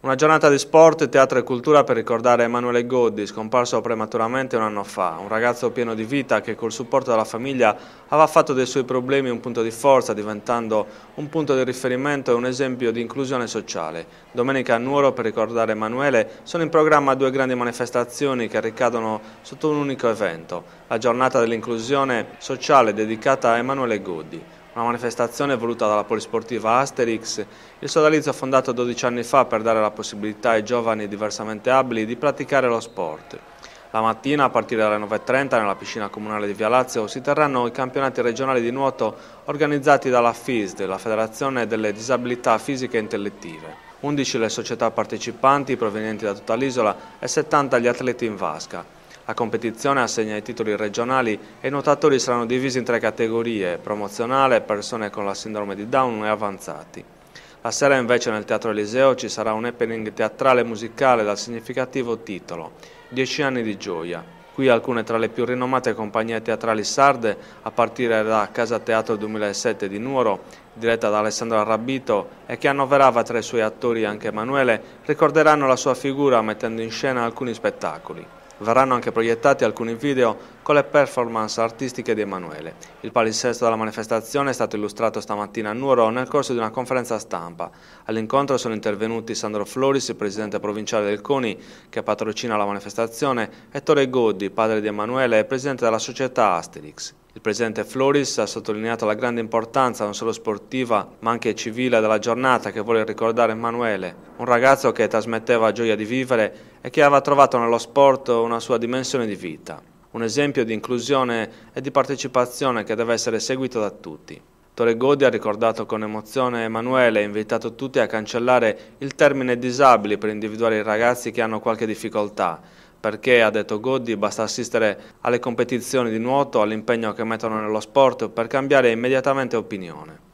Una giornata di sport, teatro e cultura per ricordare Emanuele Goddi, scomparso prematuramente un anno fa, un ragazzo pieno di vita che col supporto della famiglia aveva fatto dei suoi problemi un punto di forza, diventando un punto di riferimento e un esempio di inclusione sociale. Domenica a Nuoro per ricordare Emanuele sono in programma due grandi manifestazioni che ricadono sotto un unico evento, la giornata dell'inclusione sociale dedicata a Emanuele Goddi una manifestazione voluta dalla polisportiva Asterix. Il sodalizio fondato 12 anni fa per dare la possibilità ai giovani diversamente abili di praticare lo sport. La mattina, a partire dalle 9.30, nella piscina comunale di Via Lazio, si terranno i campionati regionali di nuoto organizzati dalla FISD, la Federazione delle Disabilità Fisiche e Intellettive. 11 le società partecipanti provenienti da tutta l'isola e 70 gli atleti in vasca. La competizione assegna i titoli regionali e i nuotatori saranno divisi in tre categorie, promozionale, persone con la sindrome di Down e avanzati. La sera invece nel Teatro Eliseo ci sarà un happening teatrale musicale dal significativo titolo Dieci anni di gioia. Qui alcune tra le più rinomate compagnie teatrali sarde, a partire da Casa Teatro 2007 di Nuoro, diretta da Alessandro Arrabito e che annoverava tra i suoi attori anche Emanuele, ricorderanno la sua figura mettendo in scena alcuni spettacoli. Verranno anche proiettati alcuni video con le performance artistiche di Emanuele. Il palinsesto della manifestazione è stato illustrato stamattina a Nuoro nel corso di una conferenza stampa. All'incontro sono intervenuti Sandro Floris, presidente provinciale del CONI, che patrocina la manifestazione, e Tore Goddi, padre di Emanuele e presidente della società Asterix. Il presidente Floris ha sottolineato la grande importanza non solo sportiva ma anche civile della giornata che vuole ricordare Emanuele, un ragazzo che trasmetteva gioia di vivere e che aveva trovato nello sport una sua dimensione di vita, un esempio di inclusione e di partecipazione che deve essere seguito da tutti. Tore Godi ha ricordato con emozione Emanuele e invitato tutti a cancellare il termine disabili per individuare i ragazzi che hanno qualche difficoltà, perché, ha detto Goddi, basta assistere alle competizioni di nuoto, all'impegno che mettono nello sport per cambiare immediatamente opinione.